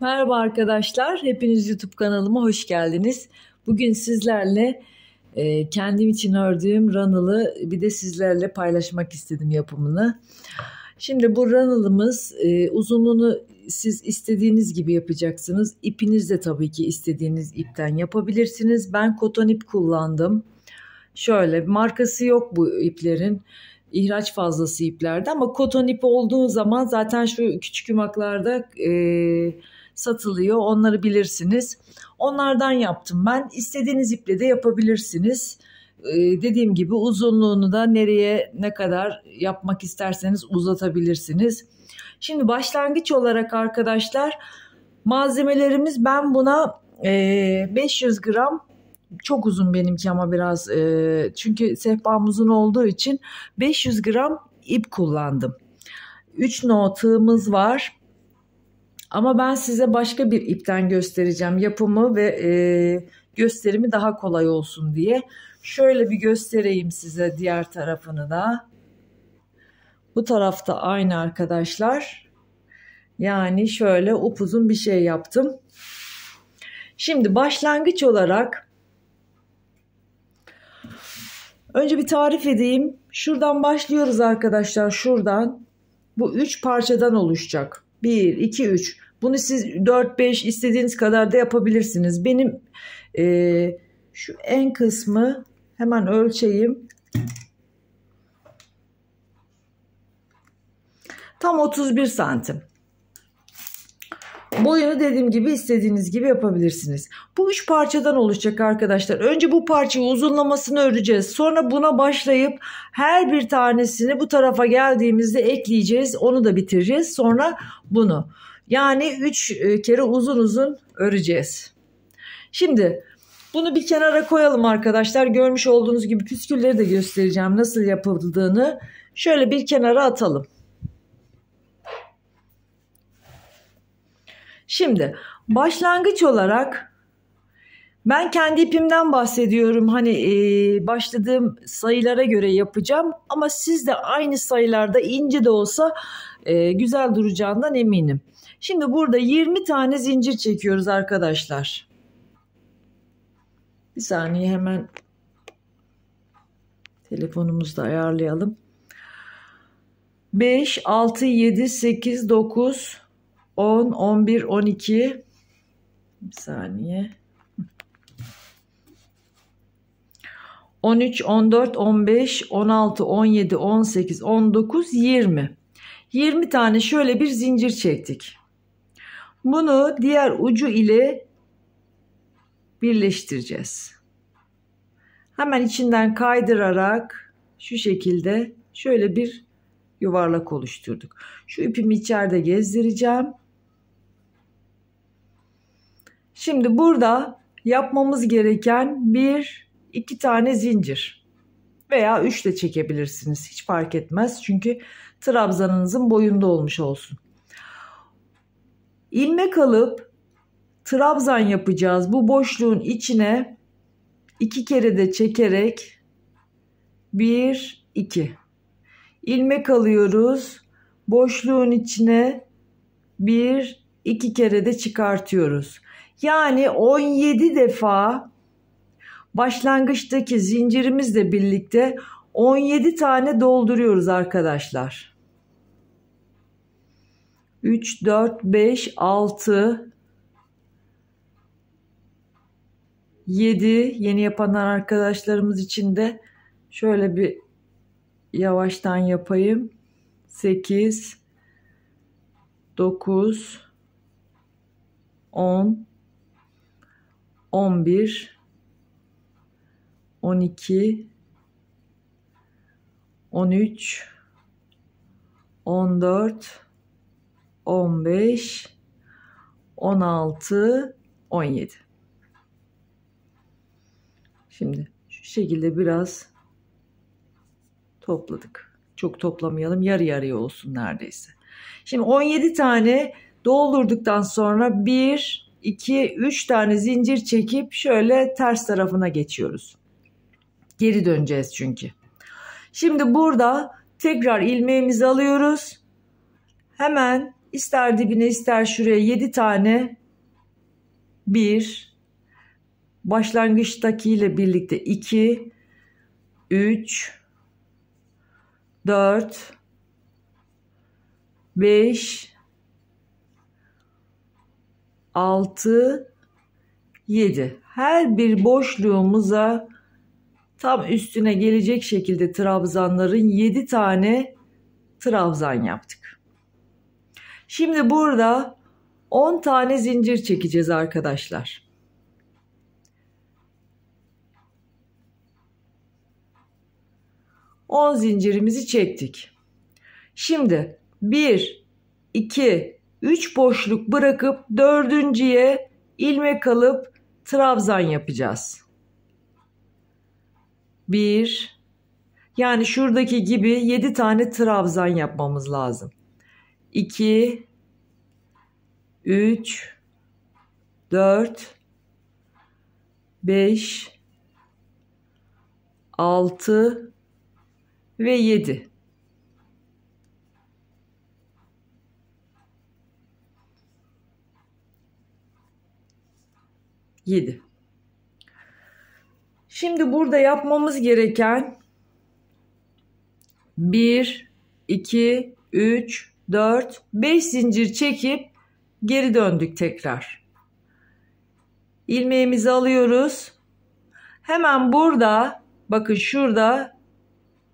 Merhaba arkadaşlar, hepiniz YouTube kanalıma hoş geldiniz. Bugün sizlerle e, kendim için ördüğüm ranılı bir de sizlerle paylaşmak istedim yapımını. Şimdi bu ranılımız e, uzunluğunu siz istediğiniz gibi yapacaksınız. İpiniz de tabii ki istediğiniz ipten yapabilirsiniz. Ben koton ip kullandım. Şöyle markası yok bu iplerin ihraç fazlası iplerde ama koton ip olduğu zaman zaten şu küçük yumaklarda e, satılıyor. Onları bilirsiniz. Onlardan yaptım ben. İstediğiniz iple de yapabilirsiniz. Ee, dediğim gibi uzunluğunu da nereye ne kadar yapmak isterseniz uzatabilirsiniz. Şimdi başlangıç olarak arkadaşlar malzemelerimiz ben buna e, 500 gram çok uzun benimki ama biraz e, çünkü sehpam uzun olduğu için 500 gram ip kullandım. 3 no var. Ama ben size başka bir ipten göstereceğim yapımı ve e, gösterimi daha kolay olsun diye. Şöyle bir göstereyim size diğer tarafını da. Bu tarafta aynı arkadaşlar. Yani şöyle upuzun bir şey yaptım. Şimdi başlangıç olarak önce bir tarif edeyim. Şuradan başlıyoruz arkadaşlar. Şuradan bu üç parçadan oluşacak. 1, 2, 3. Bunu siz 4, 5 istediğiniz kadar da yapabilirsiniz. Benim e, şu en kısmı hemen ölçeyim. Tam 31 santim. Boyunu dediğim gibi istediğiniz gibi yapabilirsiniz. Bu üç parçadan oluşacak arkadaşlar. Önce bu parçayı uzunlamasını öreceğiz. Sonra buna başlayıp her bir tanesini bu tarafa geldiğimizde ekleyeceğiz. Onu da bitireceğiz. Sonra bunu. Yani üç e, kere uzun uzun öreceğiz. Şimdi bunu bir kenara koyalım arkadaşlar. Görmüş olduğunuz gibi püskülleri de göstereceğim nasıl yapıldığını. Şöyle bir kenara atalım. Şimdi başlangıç olarak ben kendi ipimden bahsediyorum. Hani e, başladığım sayılara göre yapacağım ama siz de aynı sayılarda ince de olsa e, güzel duracağından eminim. Şimdi burada 20 tane zincir çekiyoruz arkadaşlar. Bir saniye hemen telefonumuzu da ayarlayalım. 5, 6, 7, 8, 9, 10, 11, 12 bir saniye 13, 14, 15, 16, 17, 18, 19, 20. 20 tane şöyle bir zincir çektik. Bunu diğer ucu ile birleştireceğiz. Hemen içinden kaydırarak şu şekilde şöyle bir yuvarlak oluşturduk. Şu ipimi içeride gezdireceğim. Şimdi burada yapmamız gereken bir iki tane zincir veya üç de çekebilirsiniz. Hiç fark etmez çünkü trabzanınızın boyunda olmuş olsun. İlmek alıp trabzan yapacağız. Bu boşluğun içine iki kere de çekerek bir iki ilmek alıyoruz. Boşluğun içine bir iki kere de çıkartıyoruz. Yani 17 defa başlangıçtaki zincirimizle birlikte 17 tane dolduruyoruz arkadaşlar. 3, 4, 5, 6, 7 yeni yapanlar arkadaşlarımız için de şöyle bir yavaştan yapayım. 8, 9, 10, 11 12 13 14 15 16 17 Şimdi şu şekilde biraz topladık. Çok toplamayalım. Yarı yarıya olsun neredeyse. Şimdi 17 tane doldurduktan sonra 1 2 3 tane zincir çekip şöyle ters tarafına geçiyoruz. Geri döneceğiz çünkü. Şimdi burada tekrar ilmeğimizi alıyoruz. Hemen ister dibine ister şuraya 7 tane 1 başlangıçtaki ile birlikte 2 3 4 5 6, 7. Her bir boşluğumuza tam üstüne gelecek şekilde trabzanların 7 tane trabzan yaptık. Şimdi burada 10 tane zincir çekeceğiz arkadaşlar. On zincirimizi çektik. Şimdi bir, iki. 3 boşluk bırakıp dördüncüye ilmek alıp trabzan yapacağız. 1 yani şuradaki gibi 7 tane trabzan yapmamız lazım. 2 3 4 5 6 ve 7. 7. Şimdi burada yapmamız gereken 1, 2, 3, 4, 5 zincir çekip geri döndük tekrar. İlmeğimizi alıyoruz. Hemen burada bakın şurada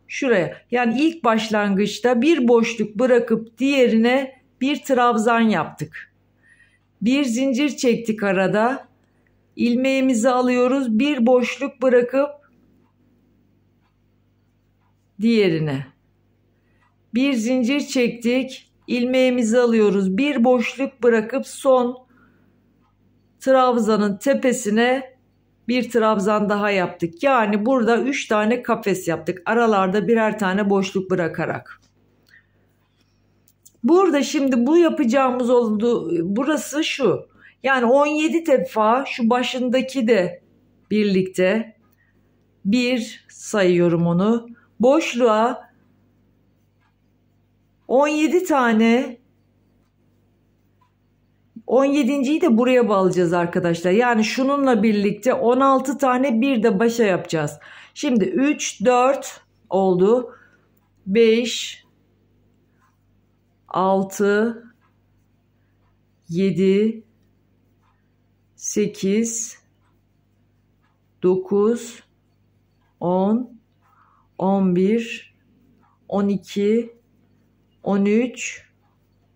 şuraya yani ilk başlangıçta bir boşluk bırakıp diğerine bir trabzan yaptık. Bir zincir çektik arada ilmeğimizi alıyoruz. Bir boşluk bırakıp diğerine. Bir zincir çektik. ilmeğimizi alıyoruz. Bir boşluk bırakıp son trabzanın tepesine bir trabzan daha yaptık. Yani burada üç tane kafes yaptık. Aralarda birer tane boşluk bırakarak. Burada şimdi bu yapacağımız oldu. Burası şu. Yani 17 defa şu başındaki de birlikte bir sayıyorum onu. Boşluğa 17 tane 17.yi de buraya bağlayacağız arkadaşlar. Yani şununla birlikte 16 tane bir de başa yapacağız. Şimdi 3, 4 oldu. 5, 6, 7, 8 9 10 11 12 13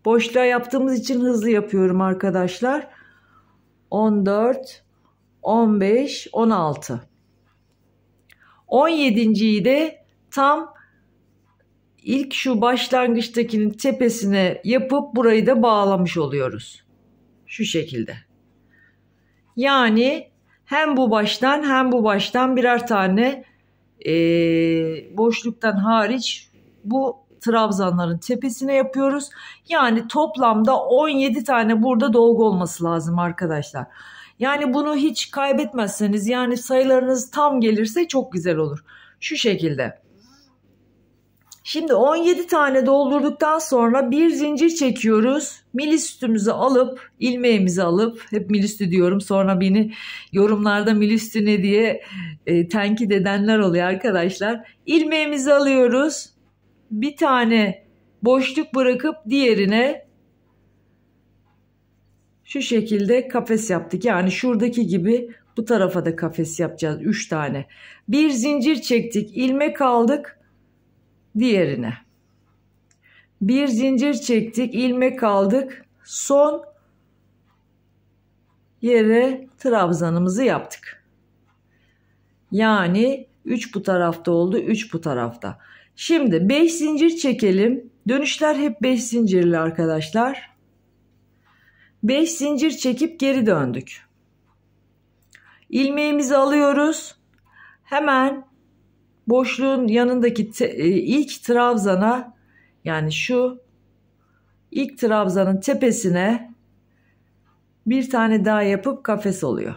boşluğa yaptığımız için hızlı yapıyorum arkadaşlar. 14 15 16 17.yi de tam ilk şu başlangıçtakinin tepesine yapıp burayı da bağlamış oluyoruz. Şu şekilde. Yani hem bu baştan hem bu baştan birer tane e, boşluktan hariç bu trabzanların tepesine yapıyoruz. Yani toplamda 17 tane burada dolgu olması lazım arkadaşlar. Yani bunu hiç kaybetmezseniz yani sayılarınız tam gelirse çok güzel olur. Şu şekilde. Şimdi 17 tane doldurduktan sonra bir zincir çekiyoruz. Mil sütümüzü alıp ilmeğimizi alıp hep mil diyorum sonra beni yorumlarda mil ne diye e, tenkit edenler oluyor arkadaşlar. İlmeğimizi alıyoruz. Bir tane boşluk bırakıp diğerine şu şekilde kafes yaptık. Yani şuradaki gibi bu tarafa da kafes yapacağız 3 tane. Bir zincir çektik, ilmek aldık diğerine. Bir zincir çektik, ilmek aldık. Son yere trabzanımızı yaptık. Yani 3 bu tarafta oldu, 3 bu tarafta. Şimdi 5 zincir çekelim. Dönüşler hep 5 zincirli arkadaşlar. 5 zincir çekip geri döndük. İlmeğimizi alıyoruz. Hemen boşluğun yanındaki te, e, ilk trabzana yani şu ilk trabzanın tepesine bir tane daha yapıp kafes oluyor.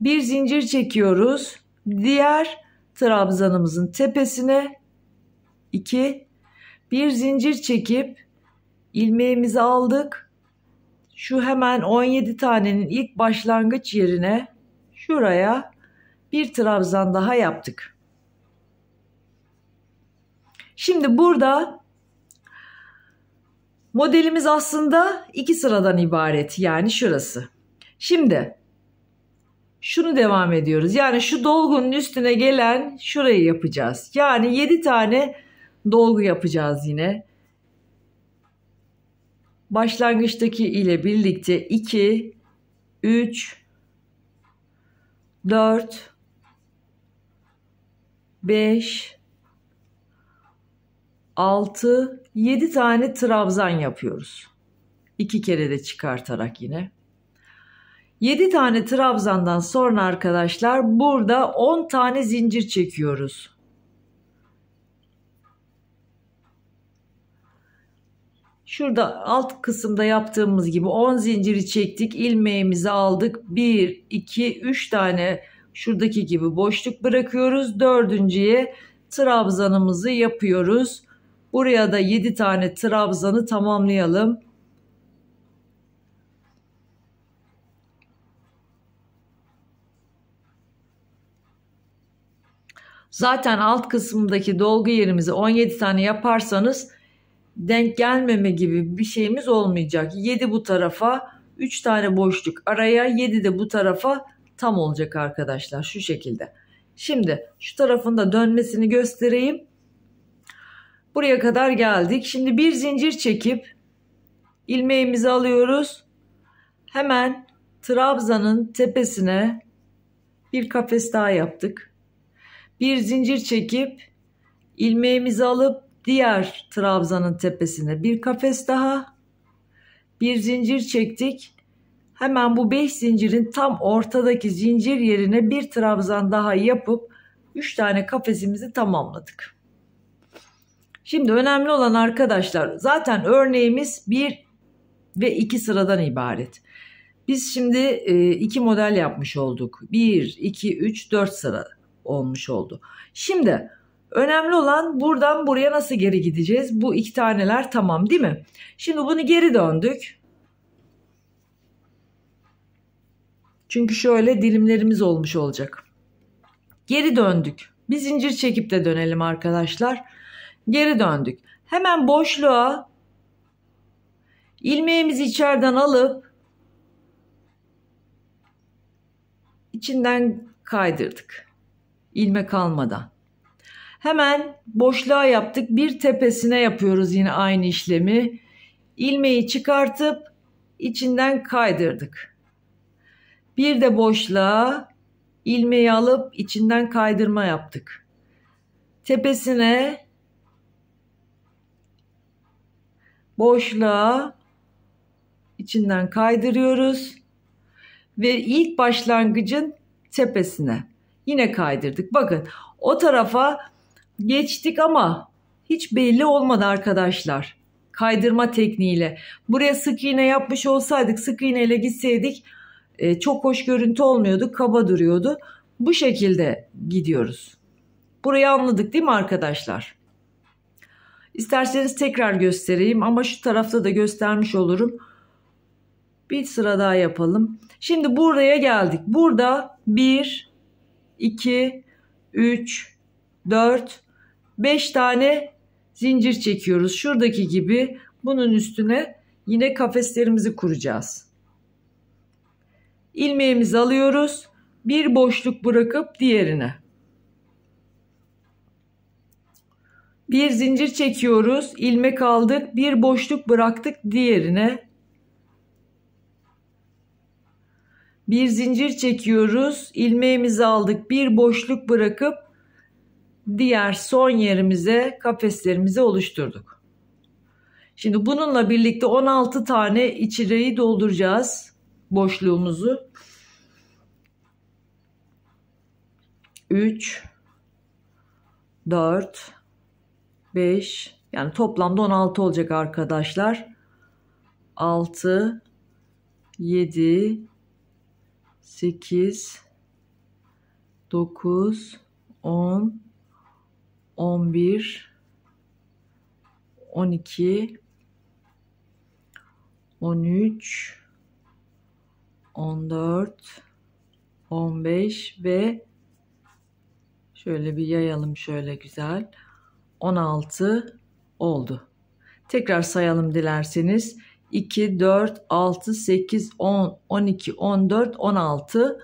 Bir zincir çekiyoruz. Diğer trabzanımızın tepesine 2 bir zincir çekip ilmeğimizi aldık. Şu hemen 17 tanenin ilk başlangıç yerine şuraya bir trabzan daha yaptık. Şimdi burada modelimiz aslında iki sıradan ibaret. Yani şurası. Şimdi şunu devam ediyoruz. Yani şu dolgunun üstüne gelen şurayı yapacağız. Yani 7 tane dolgu yapacağız yine. Başlangıçtaki ile birlikte 2, 3, 4, 5, 6, 7 tane trabzan yapıyoruz. İki kere de çıkartarak yine. 7 tane trabzandan sonra arkadaşlar burada 10 tane zincir çekiyoruz. Şurada alt kısımda yaptığımız gibi 10 zinciri çektik. ilmeğimizi aldık. 1, 2, 3 tane şuradaki gibi boşluk bırakıyoruz. Dördüncüye trabzanımızı yapıyoruz. Buraya da 7 tane trabzanı tamamlayalım. Zaten alt kısmındaki dolgu yerimizi 17 tane yaparsanız denk gelmeme gibi bir şeyimiz olmayacak. 7 bu tarafa 3 tane boşluk araya 7 de bu tarafa tam olacak arkadaşlar şu şekilde. Şimdi şu tarafında dönmesini göstereyim. Buraya kadar geldik. Şimdi bir zincir çekip ilmeğimizi alıyoruz. Hemen trabzanın tepesine bir kafes daha yaptık. Bir zincir çekip ilmeğimizi alıp diğer trabzanın tepesine bir kafes daha bir zincir çektik. Hemen bu 5 zincirin tam ortadaki zincir yerine bir trabzan daha yapıp 3 tane kafesimizi tamamladık. Şimdi önemli olan arkadaşlar zaten örneğimiz 1 ve 2 sıradan ibaret. Biz şimdi e, iki model yapmış olduk. 1, 2, 3, 4 sıra olmuş oldu. Şimdi önemli olan buradan buraya nasıl geri gideceğiz? Bu iki taneler tamam değil mi? Şimdi bunu geri döndük. Çünkü şöyle dilimlerimiz olmuş olacak. Geri döndük. Bir zincir çekip de dönelim arkadaşlar. Geri döndük. Hemen boşluğa ilmeğimizi içeriden alıp içinden kaydırdık. İlmek almadan. Hemen boşluğa yaptık. Bir tepesine yapıyoruz yine aynı işlemi. İlmeği çıkartıp içinden kaydırdık. Bir de boşluğa ilmeği alıp içinden kaydırma yaptık. Tepesine boşluğa içinden kaydırıyoruz ve ilk başlangıcın tepesine yine kaydırdık. Bakın o tarafa geçtik ama hiç belli olmadı arkadaşlar. Kaydırma tekniğiyle. Buraya sık iğne yapmış olsaydık, sık iğneyle gitseydik e, çok hoş görüntü olmuyordu, kaba duruyordu. Bu şekilde gidiyoruz. Burayı anladık değil mi arkadaşlar? İsterseniz tekrar göstereyim ama şu tarafta da göstermiş olurum. Bir sıra daha yapalım. Şimdi buraya geldik. Burada 1, 2, 3, 4, 5 tane zincir çekiyoruz. Şuradaki gibi bunun üstüne yine kafeslerimizi kuracağız. İlmeğimizi alıyoruz. Bir boşluk bırakıp diğerine. Bir zincir çekiyoruz, ilmek aldık, bir boşluk bıraktık diğerine. Bir zincir çekiyoruz, ilmeğimizi aldık, bir boşluk bırakıp diğer son yerimize kafeslerimizi oluşturduk. Şimdi bununla birlikte 16 tane içireyi dolduracağız boşluğumuzu. 3 4 5 yani toplamda 16 olacak arkadaşlar. 6 7 8 9 10 11 12 13 14 15 ve şöyle bir yayalım şöyle güzel. 16 oldu. Tekrar sayalım dilerseniz. 2, 4, 6, 8, 10, 12, 14, 16.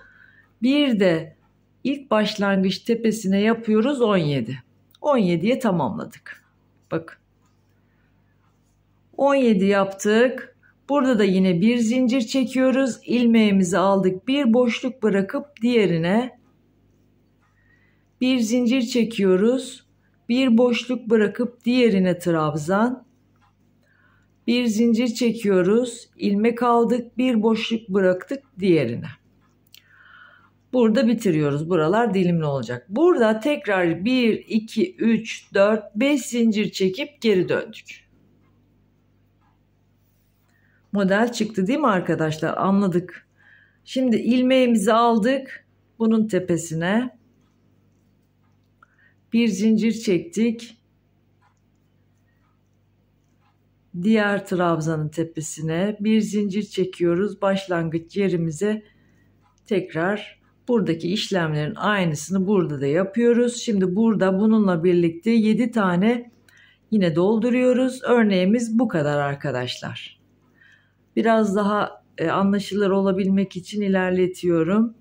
Bir de ilk başlangıç tepesine yapıyoruz 17. 17'ye tamamladık. Bak, 17 yaptık. Burada da yine bir zincir çekiyoruz. İlmeğimizi aldık. Bir boşluk bırakıp diğerine bir zincir çekiyoruz. Bir boşluk bırakıp diğerine trabzan. Bir zincir çekiyoruz. ilmek aldık. Bir boşluk bıraktık diğerine. Burada bitiriyoruz. Buralar dilimli olacak. Burada tekrar 1, 2, 3, 4, 5 zincir çekip geri döndük. Model çıktı değil mi arkadaşlar? Anladık. Şimdi ilmeğimizi aldık. Bunun tepesine bir zincir çektik. Diğer trabzanın tepesine bir zincir çekiyoruz. Başlangıç yerimize tekrar buradaki işlemlerin aynısını burada da yapıyoruz. Şimdi burada bununla birlikte 7 tane yine dolduruyoruz. Örneğimiz bu kadar arkadaşlar. Biraz daha e, anlaşılır olabilmek için ilerletiyorum.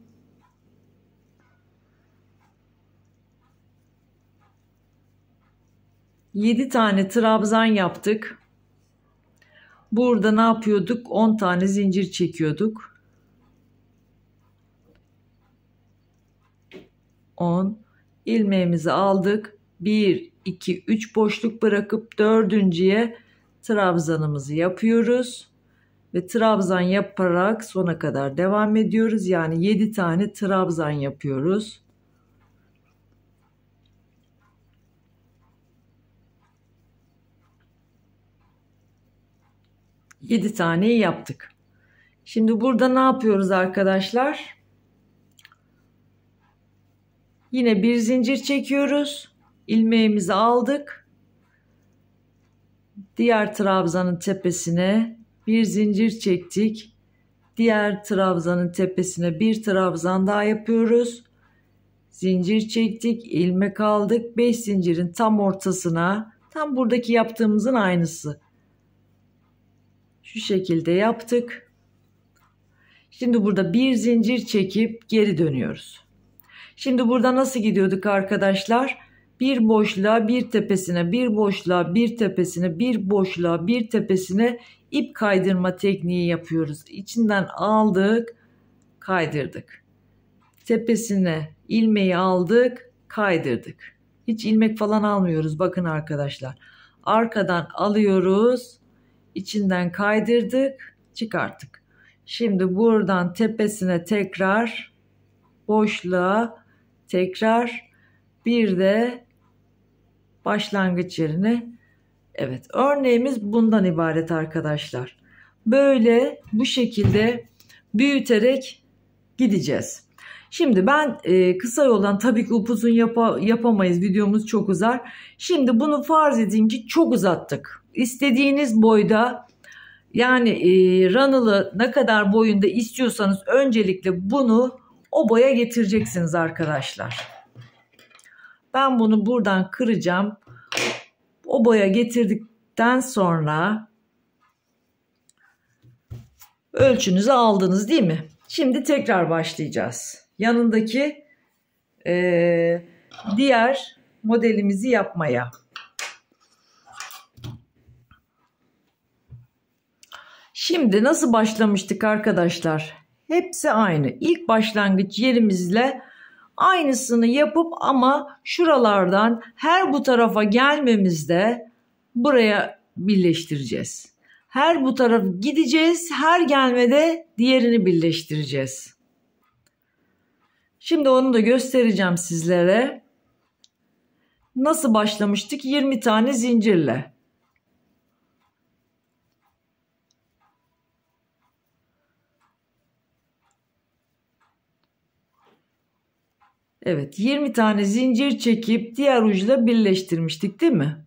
7 tane trabzan yaptık. Burada ne yapıyorduk? 10 tane zincir çekiyorduk. 10 ilmeğimizi aldık. 1 2 3 boşluk bırakıp dördüncüye trabzanımızı yapıyoruz ve trabzan yaparak sona kadar devam ediyoruz. Yani 7 tane trabzan yapıyoruz. 7 taneyi yaptık. Şimdi burada ne yapıyoruz arkadaşlar? Yine bir zincir çekiyoruz. İlmeğimizi aldık. Diğer trabzanın tepesine bir zincir çektik. Diğer trabzanın tepesine bir trabzan daha yapıyoruz. Zincir çektik, ilmek aldık. 5 zincirin tam ortasına, tam buradaki yaptığımızın aynısı. Şu şekilde yaptık. Şimdi burada bir zincir çekip geri dönüyoruz. Şimdi burada nasıl gidiyorduk arkadaşlar? Bir boşluğa bir tepesine bir boşluğa bir tepesine bir boşluğa bir tepesine ip kaydırma tekniği yapıyoruz. İçinden aldık kaydırdık. Tepesine ilmeği aldık kaydırdık. Hiç ilmek falan almıyoruz bakın arkadaşlar. Arkadan alıyoruz içinden kaydırdık, çıkarttık. Şimdi buradan tepesine tekrar boşluğa tekrar bir de başlangıç yerine evet örneğimiz bundan ibaret arkadaşlar. Böyle bu şekilde büyüterek gideceğiz. Şimdi ben e, kısa yoldan tabii ki upuzun yapa, yapamayız videomuz çok uzar. Şimdi bunu farz edeyim ki çok uzattık istediğiniz boyda yani e, runnel'ı ne kadar boyunda istiyorsanız öncelikle bunu o boya getireceksiniz arkadaşlar. Ben bunu buradan kıracağım. O boya getirdikten sonra ölçünüzü aldınız değil mi? Şimdi tekrar başlayacağız. Yanındaki e, diğer modelimizi yapmaya. Şimdi nasıl başlamıştık arkadaşlar? Hepsi aynı. İlk başlangıç yerimizle aynısını yapıp ama şuralardan her bu tarafa gelmemizde buraya birleştireceğiz. Her bu taraf gideceğiz, her gelmede diğerini birleştireceğiz. Şimdi onu da göstereceğim sizlere. Nasıl başlamıştık? 20 tane zincirle. Evet 20 tane zincir çekip diğer ucuyla birleştirmiştik değil mi?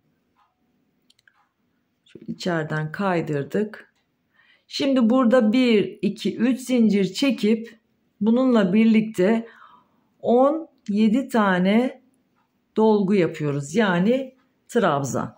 Şu içeriden kaydırdık. Şimdi burada 1, 2, 3 zincir çekip bununla birlikte 17 tane dolgu yapıyoruz. Yani trabzan.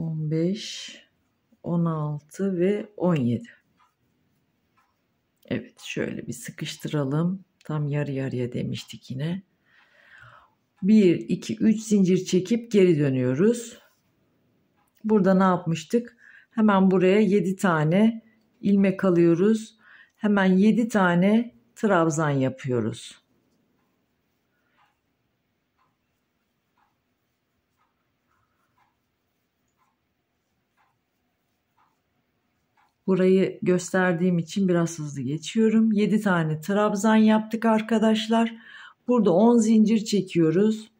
15, 16 ve 17. Evet şöyle bir sıkıştıralım. Tam yarı yarıya demiştik yine. 1, 2, 3 zincir çekip geri dönüyoruz. Burada ne yapmıştık? Hemen buraya 7 tane ilmek alıyoruz. Hemen 7 tane trabzan yapıyoruz. Burayı gösterdiğim için biraz hızlı geçiyorum. 7 tane trabzan yaptık arkadaşlar. Burada 10 zincir çekiyoruz.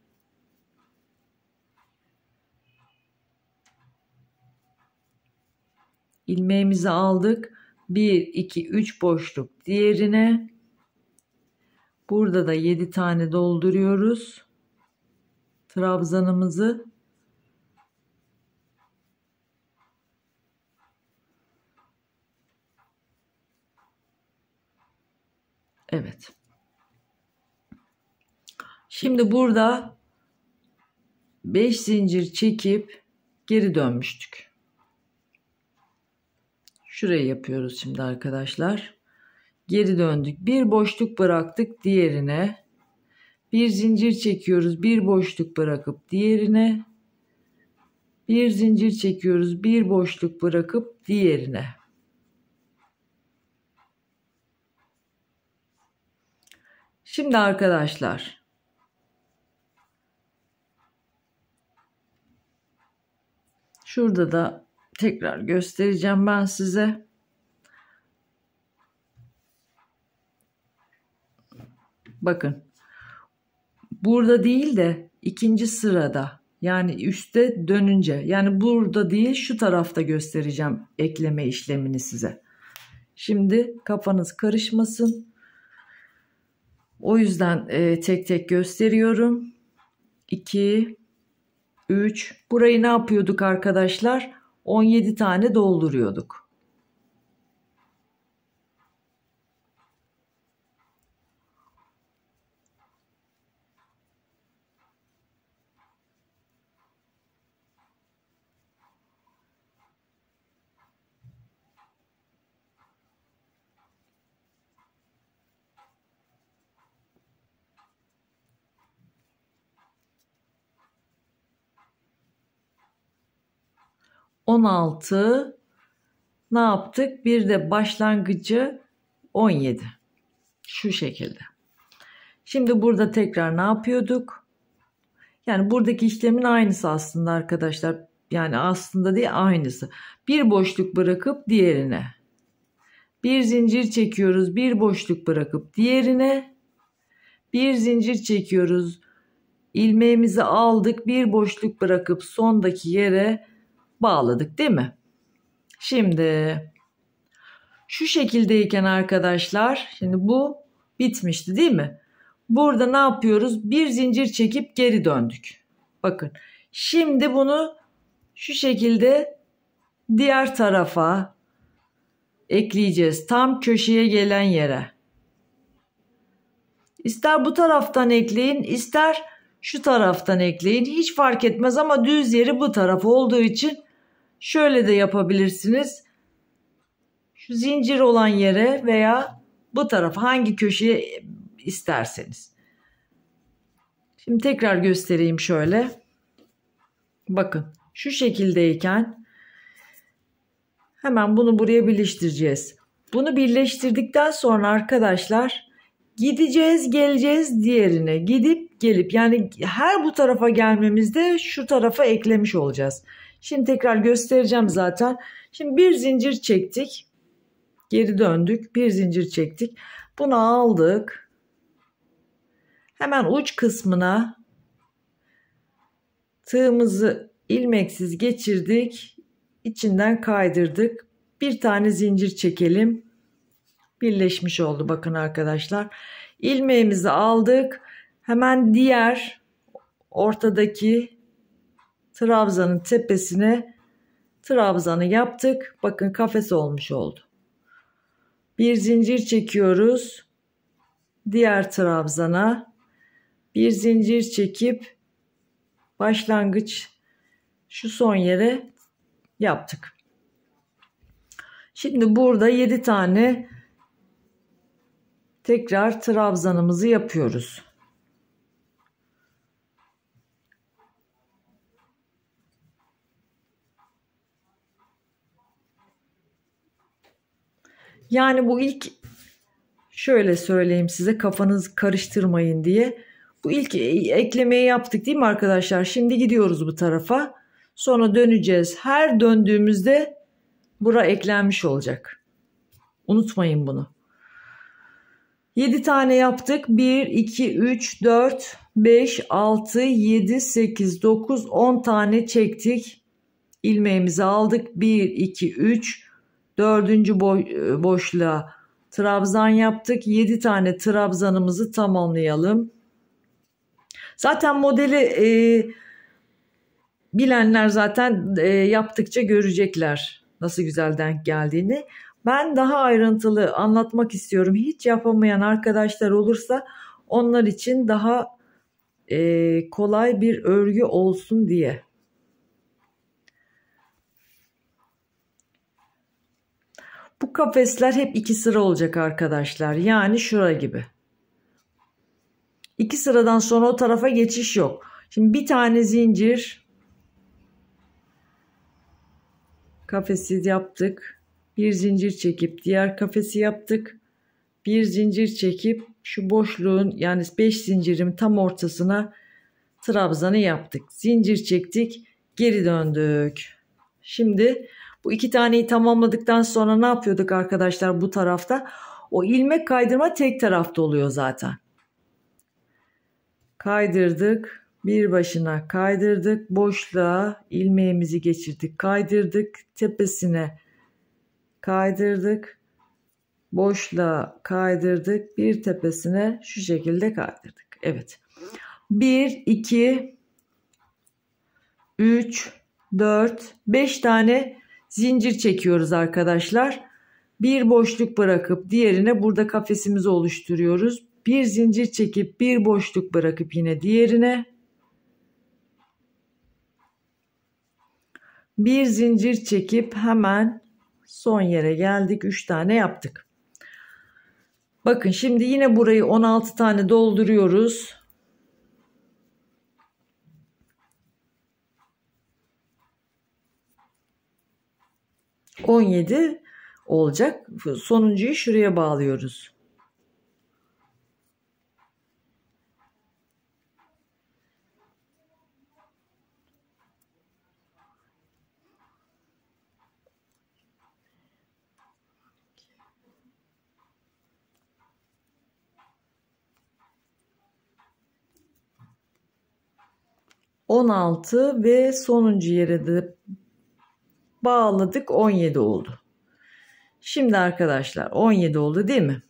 ilmeğimizi aldık. 1 2 3 boşluk diğerine. Burada da 7 tane dolduruyoruz. Trabzanımızı Evet. Şimdi burada 5 zincir çekip geri dönmüştük. Şurayı yapıyoruz şimdi arkadaşlar. Geri döndük. Bir boşluk bıraktık diğerine. Bir zincir çekiyoruz. Bir boşluk bırakıp diğerine. Bir zincir çekiyoruz. Bir boşluk bırakıp diğerine. Şimdi arkadaşlar şurada da tekrar göstereceğim ben size. Bakın. Burada değil de ikinci sırada yani üste dönünce yani burada değil şu tarafta göstereceğim ekleme işlemini size. Şimdi kafanız karışmasın. O yüzden e, tek tek gösteriyorum. 2, 3. Burayı ne yapıyorduk arkadaşlar? 17 tane dolduruyorduk. 16 ne yaptık? Bir de başlangıcı 17. Şu şekilde. Şimdi burada tekrar ne yapıyorduk? Yani buradaki işlemin aynısı aslında arkadaşlar. Yani aslında değil aynısı. Bir boşluk bırakıp diğerine. Bir zincir çekiyoruz. Bir boşluk bırakıp diğerine. Bir zincir çekiyoruz. ilmeğimizi aldık. Bir boşluk bırakıp sondaki yere bağladık değil mi? Şimdi şu şekildeyken arkadaşlar şimdi bu bitmişti değil mi? Burada ne yapıyoruz? Bir zincir çekip geri döndük. Bakın şimdi bunu şu şekilde diğer tarafa ekleyeceğiz. Tam köşeye gelen yere. İster bu taraftan ekleyin ister şu taraftan ekleyin. Hiç fark etmez ama düz yeri bu taraf olduğu için Şöyle de yapabilirsiniz. Şu zincir olan yere veya bu taraf hangi köşeye isterseniz. Şimdi tekrar göstereyim şöyle. Bakın şu şekildeyken hemen bunu buraya birleştireceğiz. Bunu birleştirdikten sonra arkadaşlar gideceğiz geleceğiz diğerine gidip gelip yani her bu tarafa gelmemizde şu tarafa eklemiş olacağız. Şimdi tekrar göstereceğim zaten. Şimdi bir zincir çektik. Geri döndük. Bir zincir çektik. Bunu aldık. Hemen uç kısmına tığımızı ilmeksiz geçirdik. İçinden kaydırdık. Bir tane zincir çekelim. Birleşmiş oldu bakın arkadaşlar. İlmeğimizi aldık. Hemen diğer ortadaki Trabzanın tepesine trabzanı yaptık. Bakın kafes olmuş oldu. Bir zincir çekiyoruz. Diğer trabzana bir zincir çekip başlangıç şu son yere yaptık. Şimdi burada 7 tane tekrar trabzanımızı yapıyoruz. Yani bu ilk şöyle söyleyeyim size kafanız karıştırmayın diye. Bu ilk e, eklemeyi yaptık değil mi arkadaşlar? Şimdi gidiyoruz bu tarafa. Sonra döneceğiz. Her döndüğümüzde bura eklenmiş olacak. Unutmayın bunu. 7 tane yaptık. 1, 2, 3, 4, 5, 6, 7, 8, 9, 10 tane çektik. İlmeğimizi aldık. 1, 2, 3, Dördüncü boy, e, boşluğa trabzan yaptık. Yedi tane trabzanımızı tamamlayalım. Zaten modeli e, bilenler zaten e, yaptıkça görecekler nasıl güzel denk geldiğini. Ben daha ayrıntılı anlatmak istiyorum. Hiç yapamayan arkadaşlar olursa onlar için daha e, kolay bir örgü olsun diye. Bu kafesler hep iki sıra olacak arkadaşlar. Yani şura gibi. İki sıradan sonra o tarafa geçiş yok. Şimdi bir tane zincir kafesi yaptık. Bir zincir çekip diğer kafesi yaptık. Bir zincir çekip şu boşluğun yani 5 zincirim tam ortasına trabzanı yaptık. Zincir çektik, geri döndük. Şimdi bu iki taneyi tamamladıktan sonra ne yapıyorduk arkadaşlar bu tarafta? O ilmek kaydırma tek tarafta oluyor zaten. Kaydırdık. Bir başına kaydırdık. Boşluğa ilmeğimizi geçirdik. Kaydırdık. Tepesine kaydırdık. Boşluğa kaydırdık. Bir tepesine şu şekilde kaydırdık. Evet. 1, 2, 3, 4, 5 tane zincir çekiyoruz arkadaşlar. Bir boşluk bırakıp diğerine burada kafesimizi oluşturuyoruz. Bir zincir çekip bir boşluk bırakıp yine diğerine. Bir zincir çekip hemen son yere geldik. 3 tane yaptık. Bakın şimdi yine burayı 16 tane dolduruyoruz. 17 olacak. Sonuncuyu şuraya bağlıyoruz. On altı ve sonuncu yere de Bağladık 17 oldu. Şimdi arkadaşlar 17 oldu değil mi?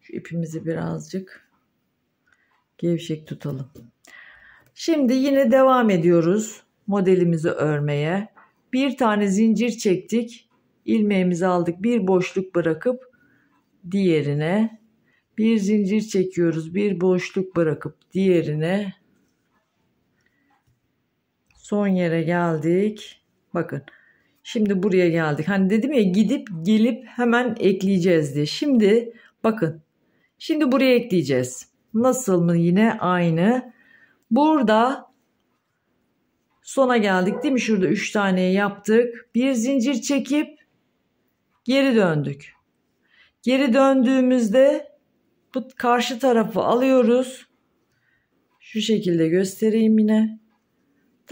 Şu ipimizi birazcık gevşek tutalım. Şimdi yine devam ediyoruz modelimizi örmeye. Bir tane zincir çektik. ilmeğimizi aldık. Bir boşluk bırakıp diğerine bir zincir çekiyoruz. Bir boşluk bırakıp diğerine Son yere geldik. Bakın. Şimdi buraya geldik. Hani dedim ya gidip gelip hemen ekleyeceğiz diye. Şimdi bakın. Şimdi buraya ekleyeceğiz. Nasıl mı yine aynı. Burada sona geldik değil mi? Şurada 3 tane yaptık. Bir zincir çekip geri döndük. Geri döndüğümüzde bu karşı tarafı alıyoruz. Şu şekilde göstereyim yine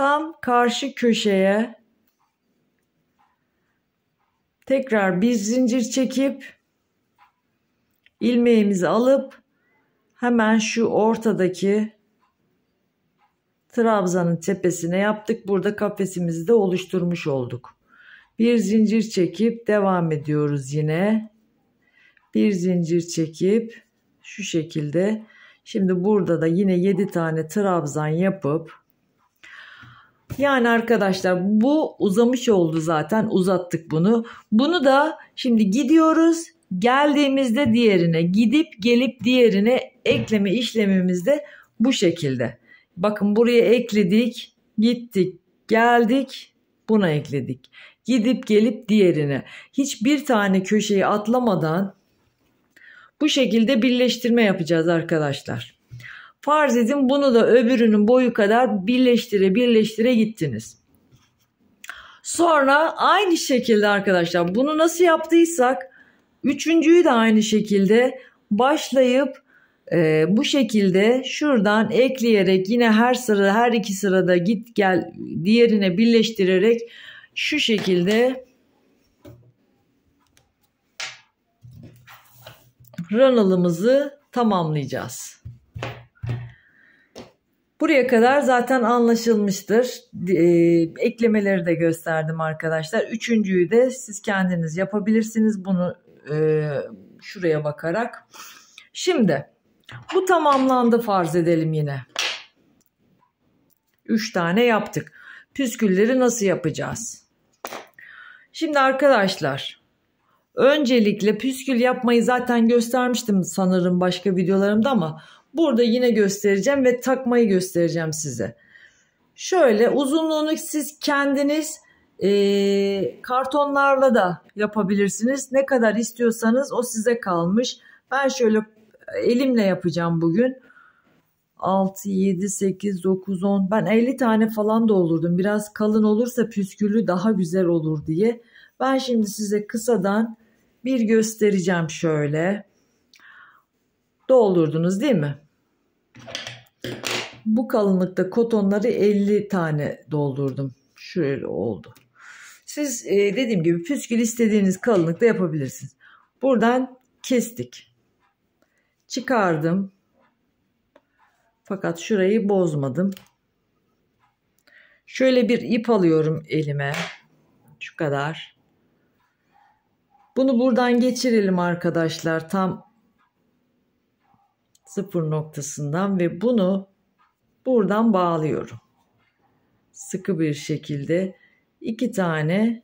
tam karşı köşeye tekrar bir zincir çekip ilmeğimizi alıp hemen şu ortadaki trabzanın tepesine yaptık. Burada kafesimizi de oluşturmuş olduk. Bir zincir çekip devam ediyoruz yine. Bir zincir çekip şu şekilde. Şimdi burada da yine 7 tane trabzan yapıp yani arkadaşlar bu uzamış oldu zaten uzattık bunu. Bunu da şimdi gidiyoruz geldiğimizde diğerine gidip gelip diğerine ekleme işlemimiz de bu şekilde. Bakın buraya ekledik gittik geldik buna ekledik. Gidip gelip diğerine hiçbir tane köşeyi atlamadan bu şekilde birleştirme yapacağız arkadaşlar. Farz edin bunu da öbürünün boyu kadar birleştire birleştire gittiniz. Sonra aynı şekilde arkadaşlar bunu nasıl yaptıysak üçüncüyü de aynı şekilde başlayıp e, bu şekilde şuradan ekleyerek yine her sıra her iki sırada git gel diğerine birleştirerek şu şekilde ranalımızı tamamlayacağız. Buraya kadar zaten anlaşılmıştır. E, eklemeleri de gösterdim arkadaşlar. Üçüncüyü de siz kendiniz yapabilirsiniz bunu e, şuraya bakarak. Şimdi bu tamamlandı farz edelim yine. Üç tane yaptık. Püskülleri nasıl yapacağız? Şimdi arkadaşlar öncelikle püskül yapmayı zaten göstermiştim sanırım başka videolarımda ama Burada yine göstereceğim ve takmayı göstereceğim size. Şöyle uzunluğunu siz kendiniz e, kartonlarla da yapabilirsiniz. Ne kadar istiyorsanız o size kalmış. Ben şöyle elimle yapacağım bugün. 6, 7, 8, 9, 10. Ben 50 tane falan da olurdum. Biraz kalın olursa püsküllü daha güzel olur diye. Ben şimdi size kısadan bir göstereceğim şöyle doldurdunuz değil mi? Bu kalınlıkta kotonları 50 tane doldurdum. Şöyle oldu. Siz e, dediğim gibi püskül istediğiniz kalınlıkta yapabilirsiniz. Buradan kestik. Çıkardım. Fakat şurayı bozmadım. Şöyle bir ip alıyorum elime. Şu kadar. Bunu buradan geçirelim arkadaşlar. Tam sıfır noktasından ve bunu buradan bağlıyorum. Sıkı bir şekilde iki tane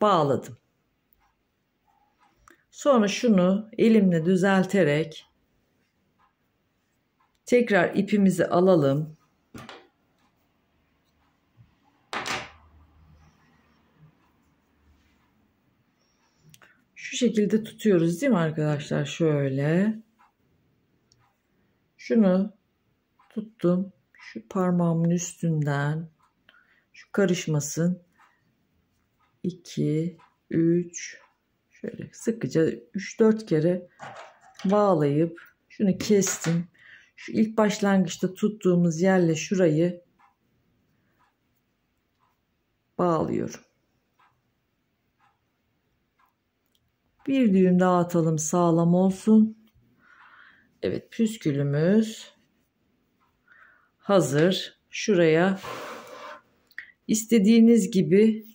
bağladım. Sonra şunu elimle düzelterek tekrar ipimizi alalım. şekilde tutuyoruz değil mi arkadaşlar? Şöyle. Şunu tuttum. Şu parmağımın üstünden. Şu karışmasın. 2, 3. Şöyle sıkıca 3-4 kere bağlayıp şunu kestim. Şu ilk başlangıçta tuttuğumuz yerle şurayı bağlıyorum. Bir düğüm daha atalım sağlam olsun. Evet püskülümüz hazır. Şuraya istediğiniz gibi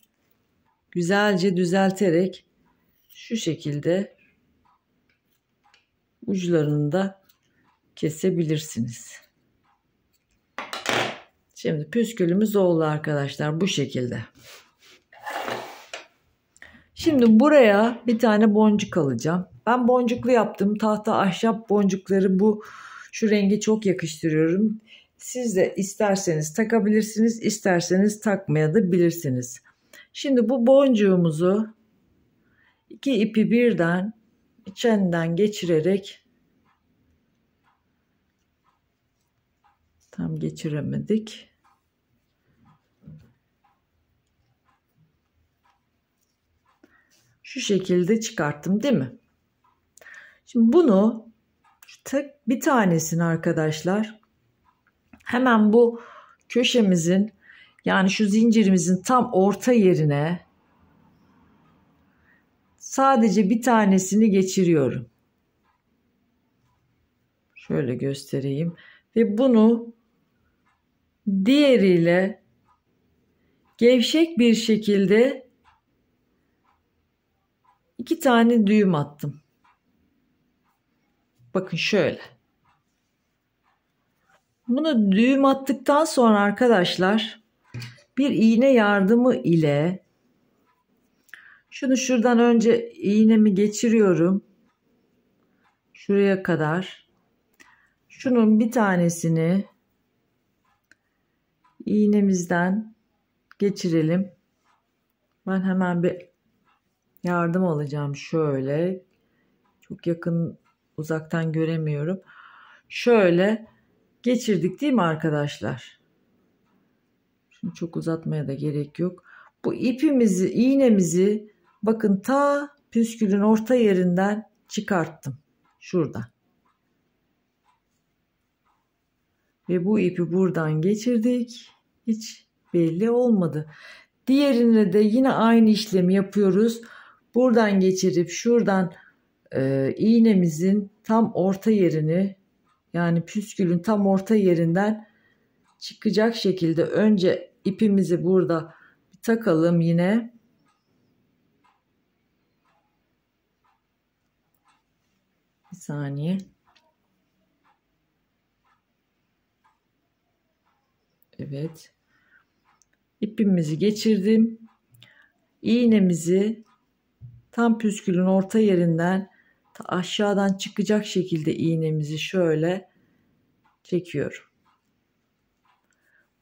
güzelce düzelterek şu şekilde uçlarını da kesebilirsiniz. Şimdi püskülümüz oldu arkadaşlar bu şekilde. Şimdi buraya bir tane boncuk alacağım. Ben boncuklu yaptım. Tahta ahşap boncukları bu şu rengi çok yakıştırıyorum. Siz de isterseniz takabilirsiniz, isterseniz takmaya da bilirsiniz. Şimdi bu boncuğumuzu iki ipi birden içinden geçirerek tam geçiremedik. şu şekilde çıkarttım değil mi? Şimdi bunu tek bir tanesini arkadaşlar hemen bu köşemizin yani şu zincirimizin tam orta yerine sadece bir tanesini geçiriyorum. Şöyle göstereyim ve bunu diğeriyle gevşek bir şekilde iki tane düğüm attım. Bakın şöyle. Bunu düğüm attıktan sonra arkadaşlar bir iğne yardımı ile şunu şuradan önce iğnemi geçiriyorum. Şuraya kadar. Şunun bir tanesini iğnemizden geçirelim. Ben hemen bir yardım alacağım şöyle. Çok yakın uzaktan göremiyorum. Şöyle geçirdik değil mi arkadaşlar? Şunu çok uzatmaya da gerek yok. Bu ipimizi, iğnemizi bakın ta püskülün orta yerinden çıkarttım. Şuradan. Ve bu ipi buradan geçirdik. Hiç belli olmadı. Diğerine de yine aynı işlemi yapıyoruz. Buradan geçirip şuradan e, iğnemizin tam orta yerini yani püskülün tam orta yerinden çıkacak şekilde önce ipimizi burada bir takalım yine. Bir saniye. Evet. İpimizi geçirdim. İğnemizi Tam püskülün orta yerinden aşağıdan çıkacak şekilde iğnemizi şöyle çekiyorum.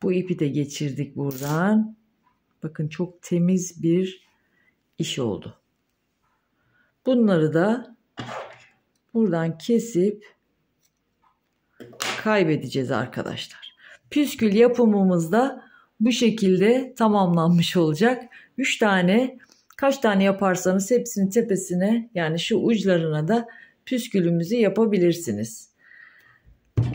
Bu ipi de geçirdik buradan. Bakın çok temiz bir iş oldu. Bunları da buradan kesip kaybedeceğiz arkadaşlar. Püskül yapımımız da bu şekilde tamamlanmış olacak. 3 tane Kaç tane yaparsanız hepsinin tepesine yani şu uçlarına da püskülümüzü yapabilirsiniz.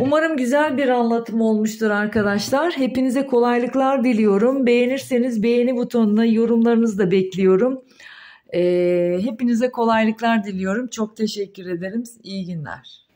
Umarım güzel bir anlatım olmuştur arkadaşlar. Hepinize kolaylıklar diliyorum. Beğenirseniz beğeni butonuna yorumlarınızı da bekliyorum. Ee, hepinize kolaylıklar diliyorum. Çok teşekkür ederim. İyi günler.